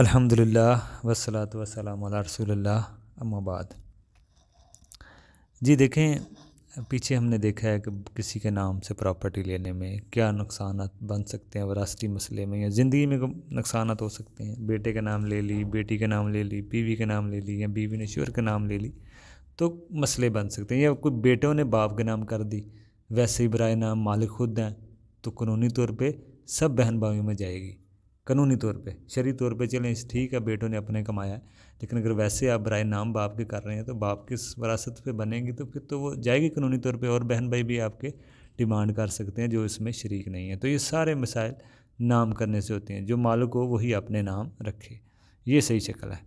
अल्हम्दुलिल्लाह वसलात वसलाम रसूलुल्लाह अम्माबाद जी देखें पीछे हमने देखा है कि किसी के नाम से प्रॉपर्टी लेने में क्या नुकसान बन सकते हैं वरासती मसले में या ज़िंदगी में नुकसान हो सकते हैं बेटे का नाम ले ली बेटी का नाम ले ली बीवी का नाम ले ली या बीवी ने शोर का नाम ले ली तो मसले बन सकते हैं या कोई बेटों ने बाप का नाम कर दी वैसे ही बरए नाम मालिक खुद हैं तो कानूनी तौर पर सब बहन भाइयों में जाएगी कानूनी तौर पे शरी तौर पे चलें ठीक है बेटों ने अपने कमाया है लेकिन अगर वैसे आप बरए नाम बाप के कर रहे हैं तो बाप किस वरासत पे बनेंगी तो फिर तो वो जाएगी कानूनी तौर पे और बहन भाई भी आपके डिमांड कर सकते हैं जो इसमें शरीक नहीं है तो ये सारे मसाइल नाम करने से होते हैं जो मालिक हो वही अपने नाम रखे ये सही शक्ल है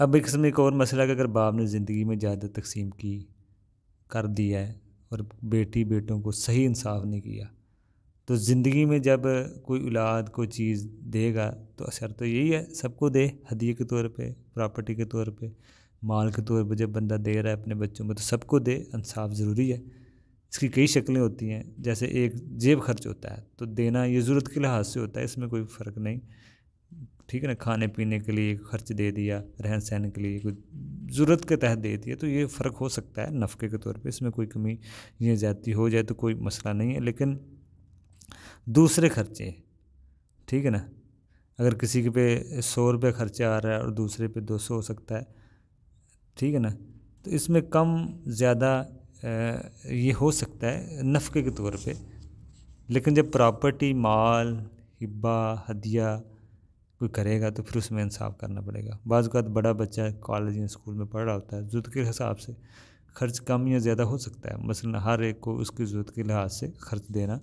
अब एक किस्म एक और मसला कि अगर बाप ने ज़िंदगी में ज़्यादा तकसीम की कर दिया है और बेटी बेटों को सही इंसाफ नहीं किया तो ज़िंदगी में जब कोई औलाद कोई चीज़ देगा तो असर तो यही है सबको दे हदिये के तौर पे प्रॉपर्टी के तौर पे माल के तौर पे जब बंदा दे रहा है अपने बच्चों में तो सबको दे इंसाफ ज़रूरी है इसकी कई शक्लें होती हैं जैसे एक जेब खर्च होता है तो देना ये ज़रूरत के लिहाज से होता है इसमें कोई फ़र्क नहीं ठीक है ना खाने पीने के लिए खर्च दे दिया रहन सहन के लिए कोई ज़रूरत के तहत दे दिया तो ये फ़र्क हो सकता है नफ़े के तौर पे इसमें कोई कमी या ज़्यादा हो जाए तो कोई मसला नहीं है लेकिन दूसरे खर्चे ठीक है ना अगर किसी के पे सौ रुपये खर्चा आ रहा है और दूसरे पे दो सौ हो सकता है ठीक है ना तो इसमें कम ज़्यादा ये हो सकता है नफ़े के तौर पे लेकिन जब प्रॉपर्टी माल हिब्बा हदिया कोई करेगा तो फिर उसमें इंसाफ करना पड़ेगा बाज़ बड़ा बच्चा कॉलेज या स्कूल में पढ़ रहा होता है जुद के हिसाब से खर्च कम या ज़्यादा हो सकता है मसलन हर एक को उसकी ज़रूरत के लिहाज से खर्च देना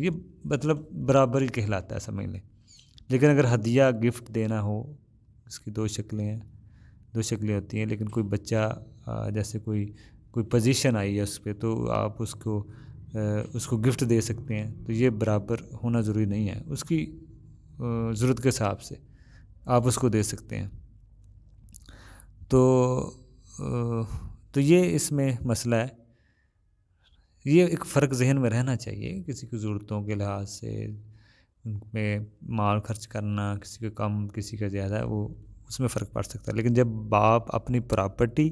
ये मतलब बराबर ही कहलाता है समझ लें लेकिन अगर हदिया गिफ्ट देना हो इसकी दो शक्लें हैं दो शक्लें होती हैं लेकिन कोई बच्चा जैसे कोई कोई पोजीशन आई है उस पर तो आप उसको उसको गिफ्ट दे सकते हैं तो ये बराबर होना ज़रूरी नहीं है उसकी ज़रूरत के हिसाब से आप उसको दे सकते हैं तो तो ये इसमें मसला है ये एक फ़र्क जहन में रहना चाहिए किसी की ज़रूरतों के लिहाज से उनमें माल खर्च करना किसी का कम किसी का ज़्यादा वो उसमें फ़र्क पड़ सकता है लेकिन जब बाप अपनी प्रॉपर्टी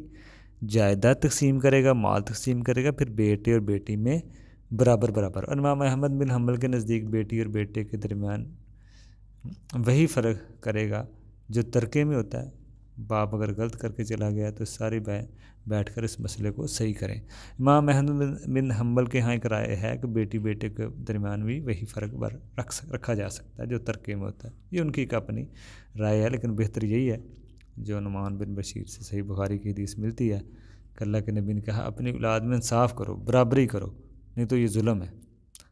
जायदाद तकसीम करेगा माल तकसीम करेगा फिर बेटे और बेटी में बराबर बराबर और इमाम अहमद बिन हमल के नज़दीक बेटी और बेटे के दरमियान वही फ़र्क करेगा जो तरके में होता है बाप अगर गलत करके चला गया तो सारी बैठ कर इस मसले को सही करें इमाम महमद बिन हम्बल के यहाँ एक राय है कि बेटी बेटे के दरमियान भी वही फ़र्क बर रख रखा जा सकता है जो तरक्की में होता है ये उनकी एक अपनी राय है लेकिन बेहतर यही है जो नुमान बिन बशीर से सही बुखारी की हदीस मिलती है कि अल्लाह के नबी ने कहा अपनी औलाद में इंसाफ करो बराबरी करो नहीं तो ये जुल्म है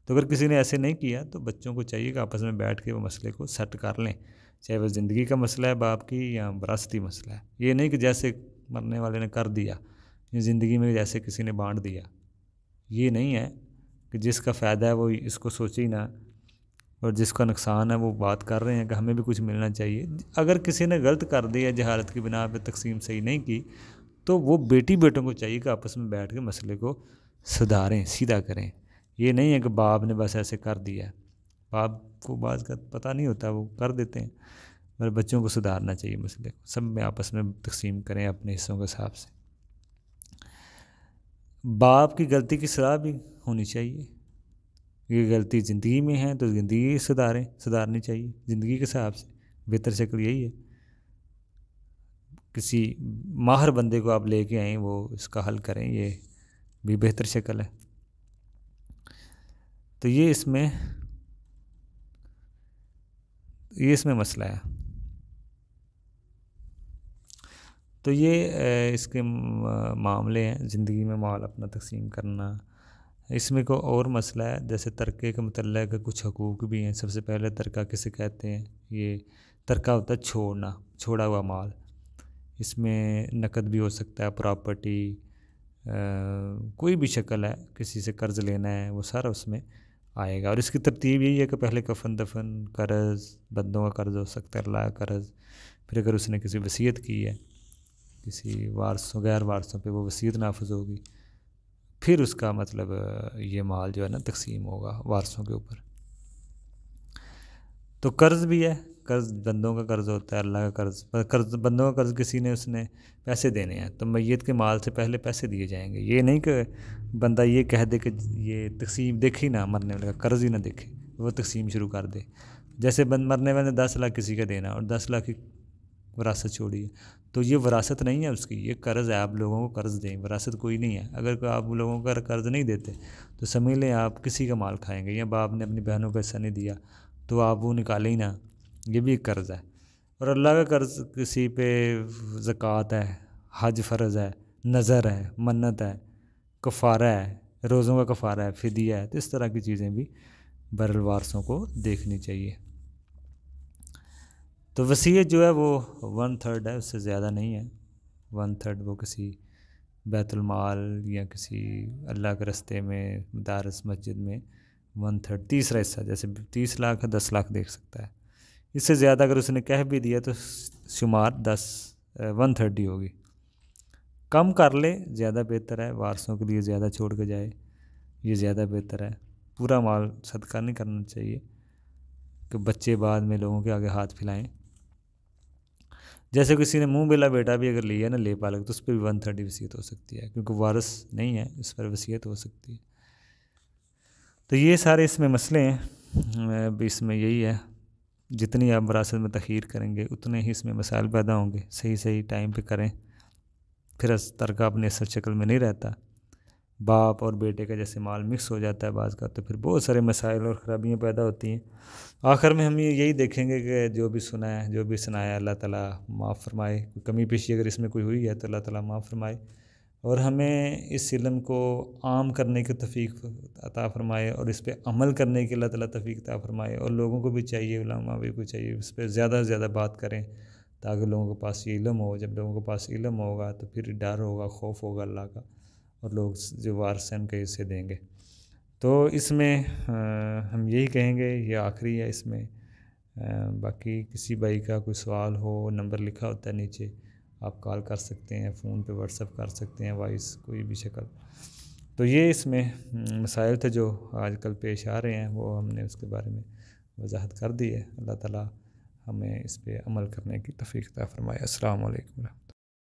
तो अगर किसी ने ऐसे नहीं किया तो बच्चों को चाहिए कि आपस में बैठ के वो मसले को सेट कर लें चाहे वह ज़िंदगी का मसला है बाप की या वरासती मसला है ये नहीं कि जैसे मरने वाले ने कर दिया या ज़िंदगी में जैसे किसी ने बांट दिया ये नहीं है कि जिसका फ़ायदा है वो इसको सोचे ही ना और जिसका नुकसान है वो बात कर रहे हैं कि हमें भी कुछ मिलना चाहिए अगर किसी ने गलत कर दिया जहालत की बिना पर तकसीम सही नहीं की तो वो बेटी बेटों को चाहिए कि आपस में बैठ के मसले को सुधारें सीधा करें ये नहीं है कि बाप ने बस ऐसे कर दिया बाप को बाज का पता नहीं होता वो कर देते हैं मगर बच्चों को सुधारना चाहिए मसले को सब में आपस में तकसीम करें अपने हिस्सों के हिसाब से बाप की गलती की सलाह भी होनी चाहिए ये गलती ज़िंदगी में है तो ज़िंदगी सुधारें सुधारनी चाहिए ज़िंदगी के हिसाब से बेहतर शक्ल यही है किसी माहर बंदे को आप लेके आएँ वो इसका हल करें ये भी बेहतर शक्ल है तो ये इसमें ये इसमें मसला है तो ये इसके मामले हैं ज़िंदगी में माल अपना तकसीम करना इसमें को और मसला है जैसे तरक़े के मतलब कुछ हकूक़ भी हैं सबसे पहले तरका किसे कहते हैं ये तरका होता है छोड़ना छोड़ा हुआ माल इसमें नकद भी हो सकता है प्रॉपर्टी कोई भी शक्ल है किसी से कर्ज़ लेना है वो सारा उसमें आएगा और इसकी तरतीब यही है कि पहले कफन दफन कर्ज़ बंदों का कर्ज़ हो सकता है अल्लाह कर्ज़ फिर अगर उसने किसी वसीयत की है किसी वारसों गैर वारसों पे वो वसीयत नाफज होगी फिर उसका मतलब ये माल जो है ना तकसीम होगा वारसों के ऊपर तो कर्ज़ भी है कर्ज़ बंदों का कर्ज़ होता है अल्लाह का कर्ज़ कर्ज बंदों का कर्ज़ किसी ने उसने पैसे देने हैं तो मैत के माल से पहले पैसे दिए जाएंगे ये नहीं कि बंदा ये कह दे कि ये तकसीम देखे ही ना मरने वाले का कर्ज़ ही ना देखे वो तकसीम शुरू कर दे जैसे बंद मरने वाले ने दस लाख किसी का देना और दस लाख की विरासत छोड़ी है तो ये विरासत नहीं है उसकी ये कर्ज़ है आप लोगों को कर्ज़ दें विरासत कोई नहीं है अगर आप लोगों का कर्ज़ नहीं देते तो समझ लें आप किसी का माल खाएंगे या बाप ने अपनी बहनों को ऐसा नहीं दिया तो आप वो निकालें ही ना ये भी एक कर्ज़ है और अल्लाह का कर्ज़ किसी पे ज़क़़त है हज फ़र्ज़ है नज़र है मन्नत है कफ़ारा है रोज़ों का कफ़ारा है फिदिया है तो इस तरह की चीज़ें भी बरल वारसों को देखनी चाहिए तो वसीयत जो है वो वन थर्ड है उससे ज़्यादा नहीं है वन थर्ड वो किसी बैतुलमाल या किसी अल्लाह के रस्ते में दारस मस्जिद में वन थर्ड तीसरा हिस्सा जैसे तीस लाख है दस लाख देख सकता है इससे ज़्यादा अगर उसने कह भी दिया तो शुमार दस वन थर्टी होगी कम कर ले ज़्यादा बेहतर है वारसों के लिए ज़्यादा छोड़ के जाए ये ज़्यादा बेहतर है पूरा माल सदका नहीं करना चाहिए कि बच्चे बाद में लोगों के आगे हाथ फैलाएँ जैसे किसी ने मुंह बेला बेटा भी अगर लिया ना ले पालक तो उस पर भी वन थर्टी वसीयत हो सकती है क्योंकि वारस नहीं है उस पर वसीयत हो सकती है तो ये सारे इसमें मसले हैं इसमें यही है जितनी आप वरासत में तखीर करेंगे उतने ही इसमें मसाइल पैदा होंगे सही सही टाइम पे करें फिर तरका अपने असर शक्ल में नहीं रहता बाप और बेटे का जैसे माल मिक्स हो जाता है बाज़ का तो फिर बहुत सारे मसाइल और ख़राबियाँ पैदा होती हैं आखिर में हम ये यही देखेंगे कि जो भी सुना है जो भी सुनाया अल्लाह ताला माफ़ फरमाए कमी पेशी अगर इसमें कोई हुई है तो अल्लाह ताला माफ़ फरमाए और हमें इस इलम को आम करने की तफ़ीक अता फ़रमाए और इस पर अमल करने के अल्लाह ताली तफ़ीक अता फ़रमाए और लोगों को भी चाहिए उलमा भी को चाहिए इस पर ज़्यादा से ज़्यादा बात करें ताकि लोगों के पास ये इलम हो जब लोगों के पास इलम होगा तो फिर डर होगा खौफ होगा अल्लाह का और लोग जो वारस हैं उनके हिस्से देंगे तो इसमें हम यही कहेंगे ये आखिरी है इसमें बाकी किसी भाई का कोई सवाल हो नंबर लिखा होता है नीचे आप कॉल कर सकते हैं फ़ोन पे व्हाट्सअप कर सकते हैं वॉइस कोई भी शक्ल तो ये इसमें हम्म, मसाइल थे जो आजकल पेश आ रहे हैं वो हमने उसके बारे में वजाहत कर दी है अल्लाह ताला हमें इस पर अमल करने की तफ़ीकता फ़रमाए अल्लाम